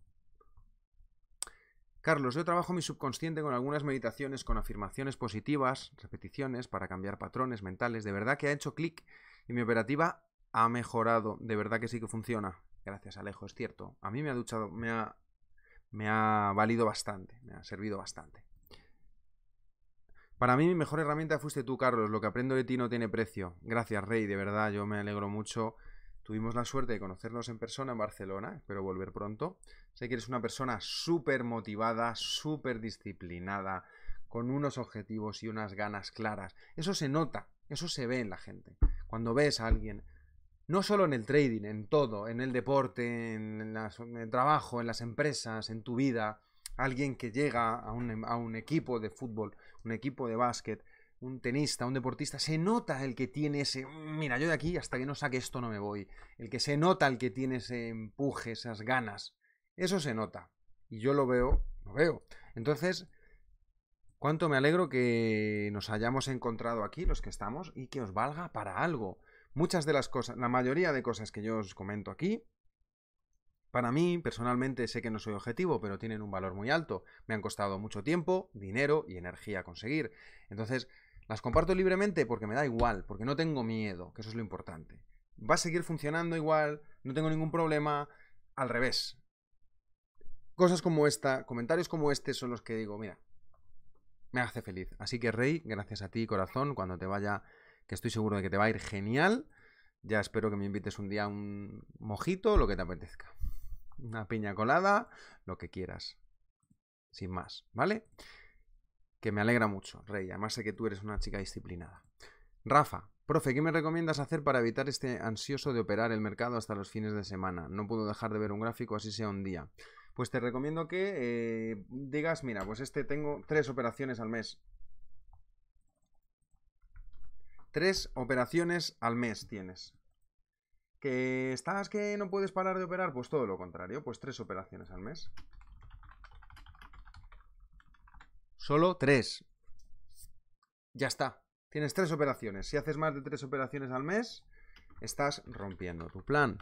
Carlos, yo trabajo mi subconsciente con algunas meditaciones, con afirmaciones positivas, repeticiones para cambiar patrones mentales. De verdad que ha hecho clic y mi operativa ha mejorado. De verdad que sí que funciona. Gracias, Alejo, es cierto. A mí me ha duchado, me ha, me ha valido bastante, me ha servido bastante. Para mí mi mejor herramienta fuiste tú, Carlos. Lo que aprendo de ti no tiene precio. Gracias, Rey, de verdad, yo me alegro mucho. Tuvimos la suerte de conocernos en persona en Barcelona, espero volver pronto. Sé que eres una persona súper motivada, súper disciplinada, con unos objetivos y unas ganas claras. Eso se nota, eso se ve en la gente. Cuando ves a alguien, no solo en el trading, en todo, en el deporte, en, en el trabajo, en las empresas, en tu vida, alguien que llega em, a un, equipo de fútbol, un equipo de básquet, un tenista, un deportista, se nota el que tiene ese, mm, mira, yo de aquí hasta que no saque esto no me voy. El que se nota el que tiene ese empuje, esas ganas. Eso se nota. Y yo lo veo, lo veo. Entonces, cuánto me alegro que nos hayamos encontrado aquí, los que estamos, y que os valga para algo. Muchas de las cosas, la mayoría de cosas que yo os comento aquí, para mí, personalmente, sé que no soy objetivo, pero tienen un valor muy alto. Me han costado mucho tiempo, dinero y energía conseguir. Entonces, las comparto libremente porque me da igual, porque no tengo miedo, que eso es lo importante. Va a seguir funcionando igual, no tengo ningún problema, al revés. Cosas como esta, comentarios como este son los que digo, mira, me hace feliz. Así que Rey, gracias a ti, corazón, cuando te vaya, que estoy seguro de que te va a ir genial. Ya espero que me invites un día a un mojito, lo que te apetezca una piña colada, lo que quieras. Sin más, ¿vale? Que me alegra mucho, Rey. Además sé que tú eres una chica disciplinada. Rafa, profe, ¿qué me recomiendas hacer para evitar este ansioso de operar el mercado hasta los fines de semana? No puedo dejar de ver un gráfico, así sea un día. Pues te recomiendo que eh, digas, mira, pues este tengo tres operaciones al mes. Tres operaciones al mes tienes. ¿Que estás que no puedes parar de operar? Pues todo lo contrario, pues tres operaciones al mes. Solo tres. Ya está. Tienes tres operaciones. Si haces más de tres operaciones al mes, estás rompiendo tu plan.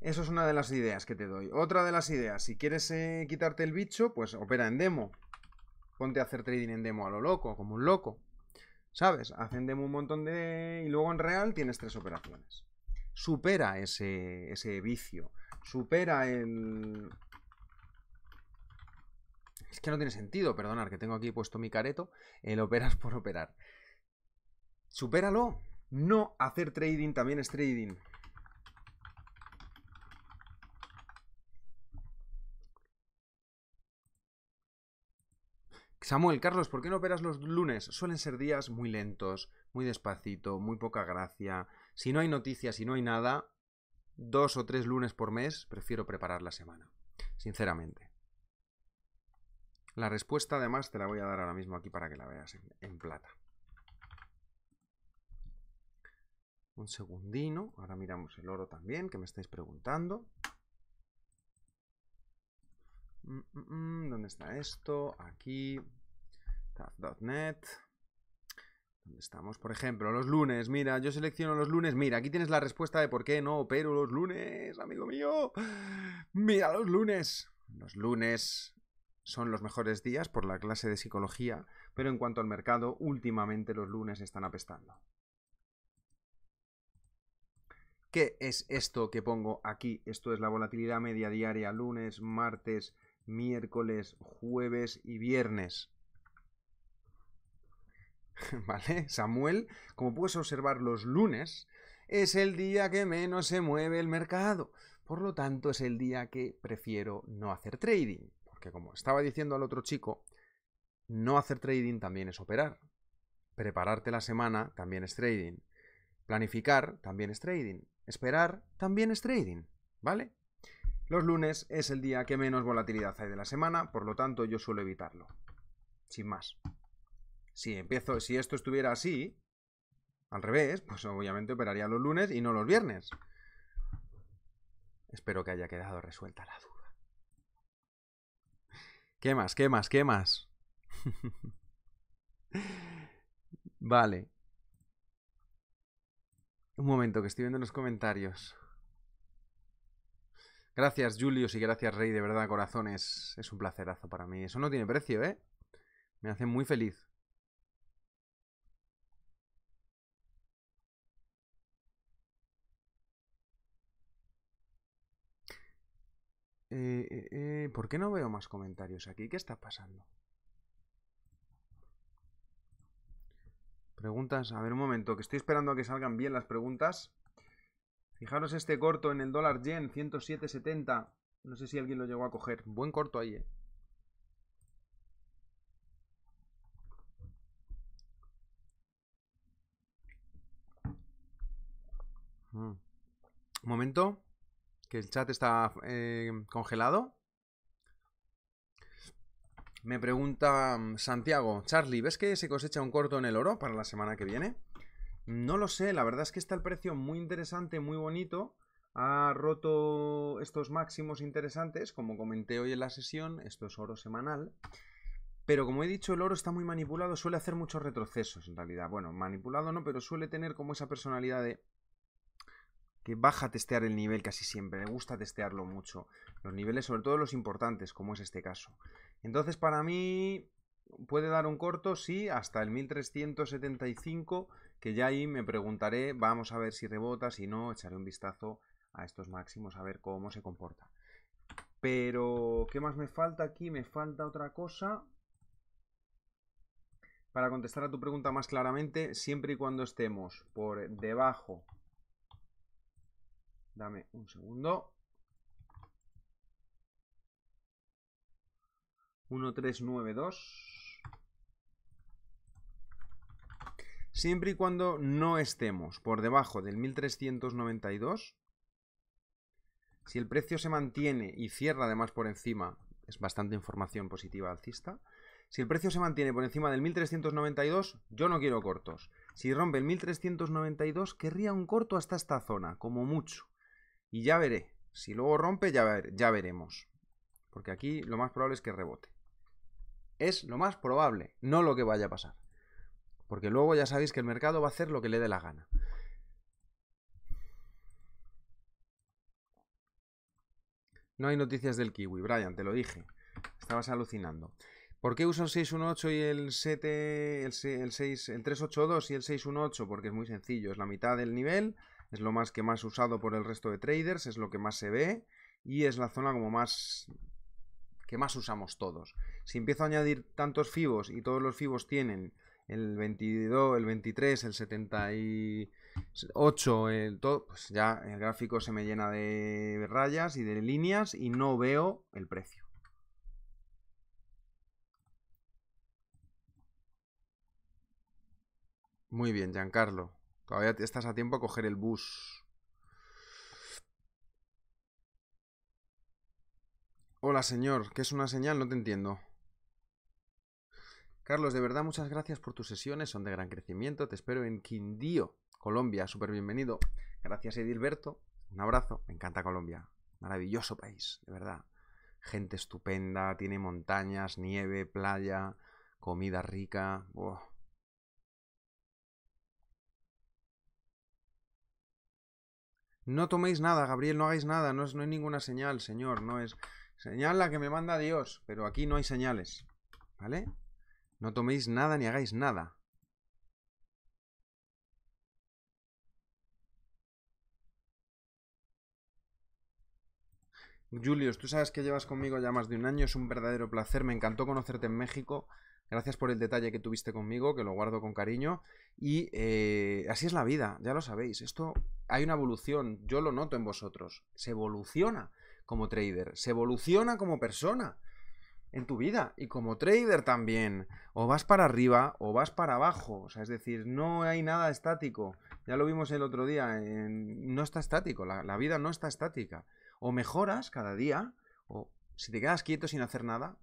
Eso es una de las ideas que te doy. Otra de las ideas, si quieres eh, quitarte el bicho, pues opera en demo. Ponte a hacer trading en demo a lo loco, como un loco. ¿Sabes? Hacen demo un montón de... y luego en real tienes tres operaciones supera ese, ese vicio, supera el... Es que no tiene sentido, perdonar, que tengo aquí puesto mi careto, el operas por operar. Supéralo. No hacer trading también es trading. Samuel, Carlos, ¿por qué no operas los lunes? Suelen ser días muy lentos, muy despacito, muy poca gracia. Si no hay noticias, si no hay nada, dos o tres lunes por mes prefiero preparar la semana, sinceramente. La respuesta además te la voy a dar ahora mismo aquí para que la veas en, plata. Un segundino, ahora miramos el oro también, que me estáis preguntando. Mm, mm, mm, ¿Dónde está esto? Aquí. Tab.net estamos, por ejemplo, los lunes, mira, yo selecciono los lunes, mira, aquí tienes la respuesta de por qué no opero los lunes, amigo mío, mira los lunes, los lunes son los mejores días por la clase de psicología, pero en cuanto al mercado, últimamente los lunes están apestando. ¿Qué es esto que pongo aquí? Esto es la volatilidad media diaria, lunes, martes, miércoles, jueves y viernes. ¿vale? Samuel, como puedes observar los lunes, es el día que menos se mueve el mercado. Por lo tanto, es el día que prefiero no hacer trading. Porque como estaba diciendo al otro chico, no hacer trading también es operar. Prepararte la semana también es trading. Planificar también es trading. Esperar también es trading. ¿Vale? Los lunes es el día que menos volatilidad hay de la semana, por lo tanto yo suelo evitarlo. Sin más. Si empiezo, si esto estuviera así, al revés, pues obviamente operaría los lunes y no los viernes. Espero que haya quedado resuelta la duda. ¿Qué más? ¿Qué más? ¿Qué más? vale. Un momento, que estoy viendo los comentarios. Gracias, Julius, y gracias, Rey, de verdad, corazones. Es un placerazo para mí. Eso no tiene precio, ¿eh? Me hace muy feliz. Eh, eh, eh, ¿Por qué no veo más comentarios aquí? ¿Qué está pasando? Preguntas. A ver, un momento, que estoy esperando a que salgan bien las preguntas. Fijaros este corto en el dólar yen, 107.70. No sé si alguien lo llegó a coger. Buen corto ahí, eh. Mm. Momento que el chat está eh, congelado. Me pregunta mm, Santiago, Charlie, ¿ves que se cosecha un corto en el oro para la semana que viene? No lo sé, la verdad es que está el precio muy interesante, muy bonito. Ha roto estos máximos interesantes, como comenté hoy en la sesión, esto es oro semanal. Pero como he dicho, el oro está muy manipulado, suele hacer muchos retrocesos en realidad. Bueno, manipulado no, pero suele tener como esa personalidad de que baja a testear el nivel casi siempre, me gusta testearlo mucho. Los niveles, sobre todo los importantes, como es este caso. Entonces, para mí, puede dar un corto, sí, hasta el 1375, que ya ahí me preguntaré, vamos a ver si rebota, si no, echaré un vistazo a estos máximos, a ver cómo se comporta. Pero, ¿qué más me falta aquí? Me falta otra cosa. Para contestar a tu pregunta más claramente, siempre y cuando estemos por debajo Dame un segundo. 1392. Siempre y cuando no estemos por debajo del 1392, si el precio se mantiene y cierra además por encima, es bastante información positiva alcista, si el precio se mantiene por encima del 1392, yo no quiero cortos. Si rompe el 1392, querría un corto hasta esta zona, como mucho. Y ya veré. Si luego rompe, ya, ya veremos. Porque aquí lo más probable es que rebote. Es lo más probable, no lo que vaya a pasar. Porque luego ya sabéis que el mercado va a hacer lo que le dé la gana. No hay noticias del kiwi, Brian, te lo dije. Estabas alucinando. ¿Por qué uso el 618 y el 7, el, 6, el 382 y el 618? Porque es muy sencillo, es la mitad del nivel es lo más que más usado por el resto de traders, es lo que más se ve y es la zona como más que más usamos todos. Si empiezo a añadir tantos fibos y todos los fibos tienen el 22, el 23, el 78, el todo, pues ya el gráfico se me llena de rayas y de líneas y no veo el precio. Muy bien, Giancarlo. Todavía estás a tiempo a coger el bus. Hola, señor. ¿Qué es una señal? No te entiendo. Carlos, de verdad, muchas gracias por tus sesiones. Son de gran crecimiento. Te espero en Quindío, Colombia. Súper bienvenido. Gracias, Edilberto. Un abrazo. Me encanta Colombia. Maravilloso país, de verdad. Gente estupenda, tiene montañas, nieve, playa, comida rica. No toméis nada, Gabriel, no hagáis nada, no, es, hay ninguna señal, Señor, no es... Señal la que me manda Dios, pero aquí no hay señales, ¿vale? No toméis nada ni hagáis nada. Julius, tú sabes que llevas conmigo ya más de un año, es un verdadero placer, me encantó conocerte en México. Gracias por el detalle que tuviste conmigo, que lo guardo con cariño. Y eh, así es la vida, ya lo sabéis. Esto hay una evolución, yo lo noto en vosotros. Se evoluciona como trader, se evoluciona como persona en tu vida y como trader también. O vas para arriba o vas para abajo. O sea, es decir, no hay nada estático. Ya lo vimos el otro día, no está estático, la vida no está estática. O mejoras cada día, o si te quedas quieto sin hacer nada,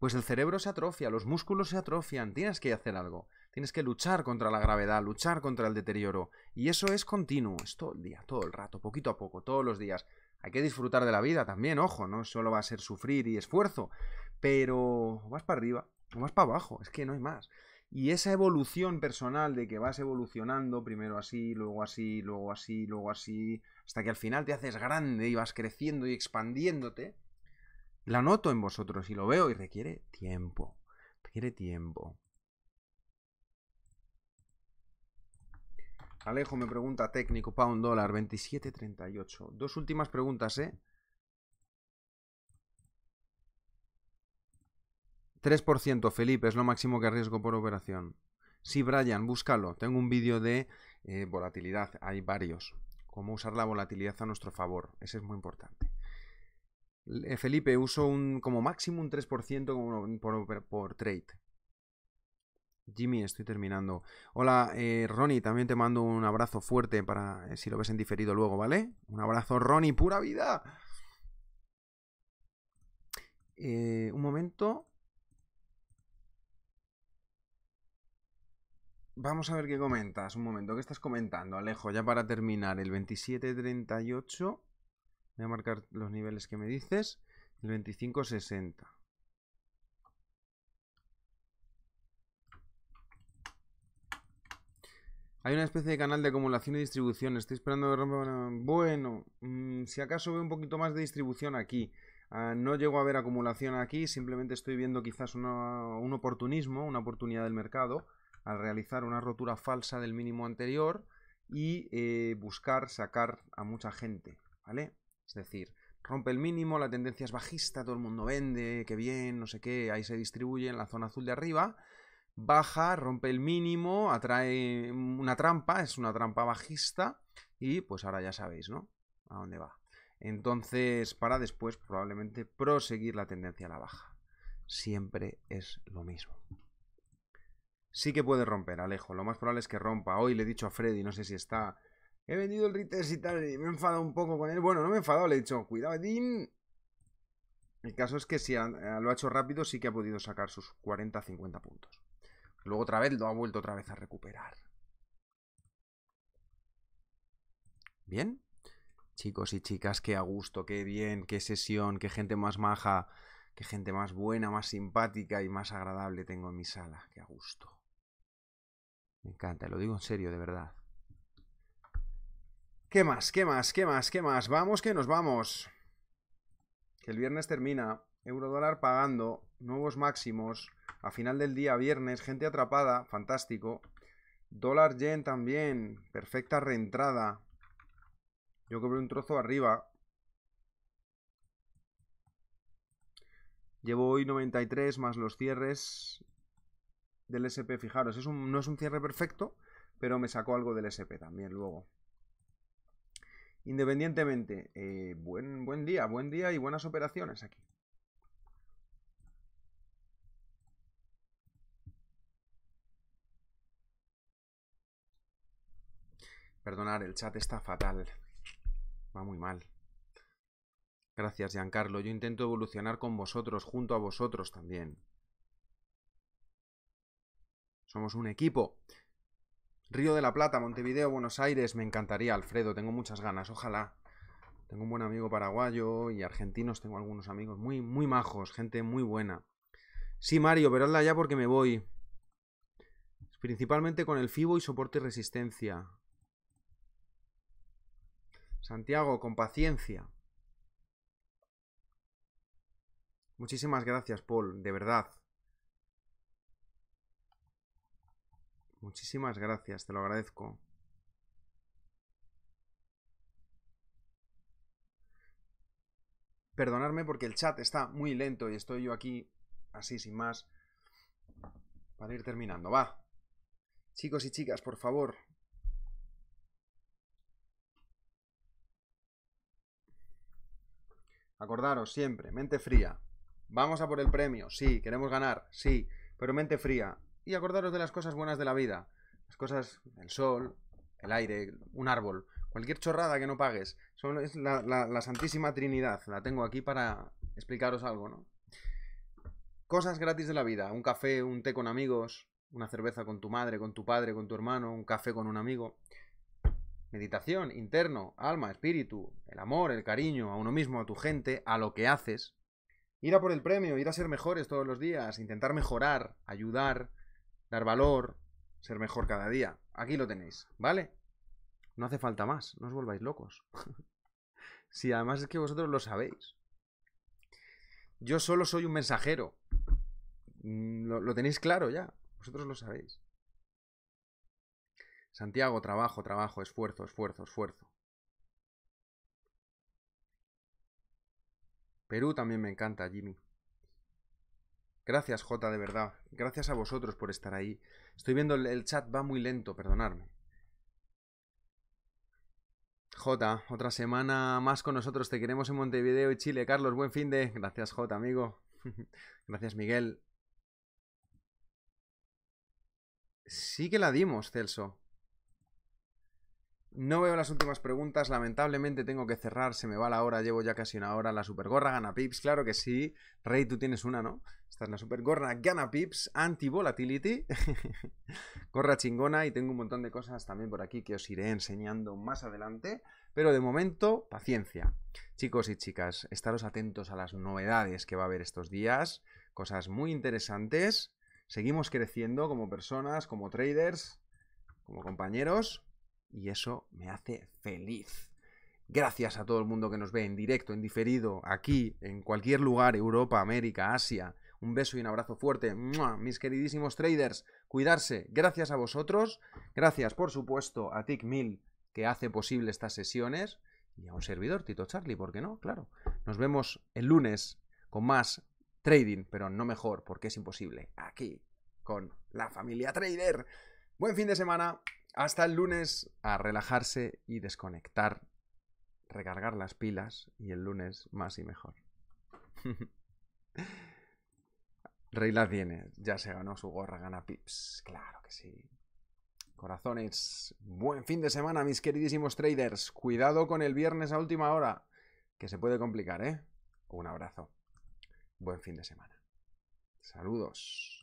pues el cerebro se atrofia, los músculos se atrofian, tienes que hacer algo, tienes que luchar contra la gravedad, luchar contra el deterioro, y eso es continuo, es todo el día, todo el rato, poquito a poco, todos los días. Hay que disfrutar de la vida también, ojo, no solo va a ser sufrir y esfuerzo, pero vas para arriba, vas para abajo, es que no hay más. Y esa evolución personal de que vas evolucionando, primero así, luego así, luego así, luego así, hasta que al final te haces grande y vas creciendo y expandiéndote, la noto en vosotros y lo veo y requiere tiempo. Requiere tiempo. Alejo me pregunta técnico, pound dólar, 27.38. Dos últimas preguntas, ¿eh? 3% Felipe es lo máximo que arriesgo por operación. Sí, Brian, búscalo. Tengo un vídeo de eh, volatilidad, hay varios. Cómo usar la volatilidad a nuestro favor. Ese es muy importante. Eh, Felipe, uso un, como máximo un 3% por, trade. Jimmy, estoy terminando. Hola, eh, Ronnie, también te mando un abrazo fuerte para eh, si lo ves en diferido luego, ¿vale? Un abrazo, Ronnie, pura vida. un momento. Vamos a ver qué comentas. Un momento, ¿qué estás comentando, Alejo? Ya para terminar, el 2738. Voy a marcar los niveles que me dices. El 25.60, Hay una especie de canal de acumulación y distribución. Estoy esperando que Bueno, mm, si acaso veo un poquito más de distribución aquí. Ah, no llego a ver acumulación aquí, simplemente estoy viendo quizás un oportunismo, una oportunidad del mercado, al realizar una rotura falsa del mínimo anterior y eh, buscar sacar a mucha gente, ¿vale? Es decir, rompe el mínimo, la tendencia es bajista, todo el mundo vende, qué bien, no sé qué, ahí se distribuye en la zona azul de arriba, baja, rompe el mínimo, atrae una trampa, es una trampa bajista y pues ahora ya sabéis, ¿no? A dónde va. Entonces, para después probablemente proseguir la tendencia a la baja. Siempre es lo mismo. Sí que puede romper, Alejo. Lo más probable es que rompa. Hoy le he dicho a Freddy, no sé si está, He venido el Ritters y tal, y me he enfadado un poco con él. Bueno, no me he enfadado, le he dicho, cuidado, Edin. El caso es que si eh, lo ha hecho rápido, sí que ha podido sacar sus 40-50 puntos. Luego otra vez lo ha vuelto otra vez a recuperar. Bien. Chicos y chicas, qué a gusto, qué bien, qué sesión, qué gente más maja, qué gente más buena, más simpática y más agradable tengo en mi sala. Qué a gusto. Me encanta, lo digo en serio, de verdad. ¿Qué más? ¿Qué más? ¿Qué más? ¿Qué más? Vamos que nos vamos. Que el viernes termina. dólar pagando. Nuevos máximos. A final del día, viernes. Gente atrapada. Fantástico. Dólar yen también. Perfecta reentrada. Yo cobré un trozo arriba. Llevo hoy 93 más los cierres del SP. Fijaros, es un, no es un cierre perfecto, pero me sacó algo del SP también luego. Independientemente, eh, buen, buen día, buen día y buenas operaciones aquí. Perdonar, el chat está fatal. Va muy mal. Gracias, Giancarlo. Yo intento evolucionar con vosotros, junto a vosotros también. Somos un equipo. Río de la Plata, Montevideo, Buenos Aires, me encantaría, Alfredo, tengo muchas ganas, ojalá. Tengo un buen amigo paraguayo y argentinos, tengo algunos amigos muy, muy majos, gente muy buena. Sí, Mario, pero hazla ya porque me voy. Principalmente con el FIBO y soporte y resistencia. Santiago, con paciencia. Muchísimas gracias, Paul, de verdad. Muchísimas gracias, te lo agradezco. Perdonadme porque el chat está muy lento y estoy yo aquí así sin más para ir terminando. Va. Chicos y chicas, por favor. Acordaros siempre, mente fría. Vamos a por el premio, sí, queremos ganar, sí, pero mente fría, y acordaros de las cosas buenas de la vida. Las cosas, el sol, el aire, un árbol, cualquier chorrada que no pagues. son es la, Santísima Trinidad. La tengo aquí para explicaros algo, ¿no? Cosas gratis de la vida. Un café, un té con amigos, una cerveza con tu madre, con tu padre, con tu hermano, un café con un amigo. Meditación, interno, alma, espíritu, el amor, el cariño a uno mismo, a tu gente, a lo que haces. Ir a por el premio, ir a ser mejores todos los días, intentar mejorar, ayudar, dar valor, ser mejor cada día. Aquí lo tenéis, ¿vale? No hace falta más, no os volváis locos. si además es que vosotros lo sabéis. Yo solo soy un mensajero. Mm, lo, tenéis claro ya, vosotros lo sabéis. Santiago, trabajo, trabajo, esfuerzo, esfuerzo, esfuerzo. Perú también me encanta, Jimmy. Gracias, J, de verdad. Gracias a vosotros por estar ahí. Estoy viendo el chat, va muy lento, perdonadme. Jota, otra semana más con nosotros. Te queremos en Montevideo y Chile. Carlos, buen fin de. Gracias, Jota, amigo. Gracias, Miguel. Sí que la dimos, Celso. No veo las últimas preguntas, lamentablemente tengo que cerrar, se me va la hora, llevo ya casi una hora. La supergorra gana pips, claro que sí. Rey, tú tienes una, ¿no? Esta es la supergorra gana pips, anti-volatility. Gorra chingona y tengo un montón de cosas también por aquí que os iré enseñando más adelante. Pero de momento, paciencia. Chicos y chicas, estaros atentos a las novedades que va a haber estos días, cosas muy interesantes. Seguimos creciendo como personas, como traders, como compañeros y eso me hace feliz. Gracias a todo el mundo que nos ve en directo, en diferido, aquí, en cualquier lugar, Europa, América, Asia. Un beso y un abrazo fuerte. Mis queridísimos traders, cuidarse. Gracias a vosotros. Gracias, por supuesto, a TickMill, que hace posible estas sesiones. Y a un servidor, Tito Charlie, ¿por qué no? Claro. Nos vemos el lunes con más trading, pero no mejor, porque es imposible. Aquí, con la familia trader. Buen fin de semana. Hasta el lunes a relajarse y desconectar, recargar las pilas y el lunes más y mejor. Rey viene. tiene, ya se ganó su gorra, gana pips, claro que sí. Corazones, buen fin de semana, mis queridísimos traders. Cuidado con el viernes a última hora, que se puede complicar, ¿eh? Un abrazo. Buen fin de semana. Saludos.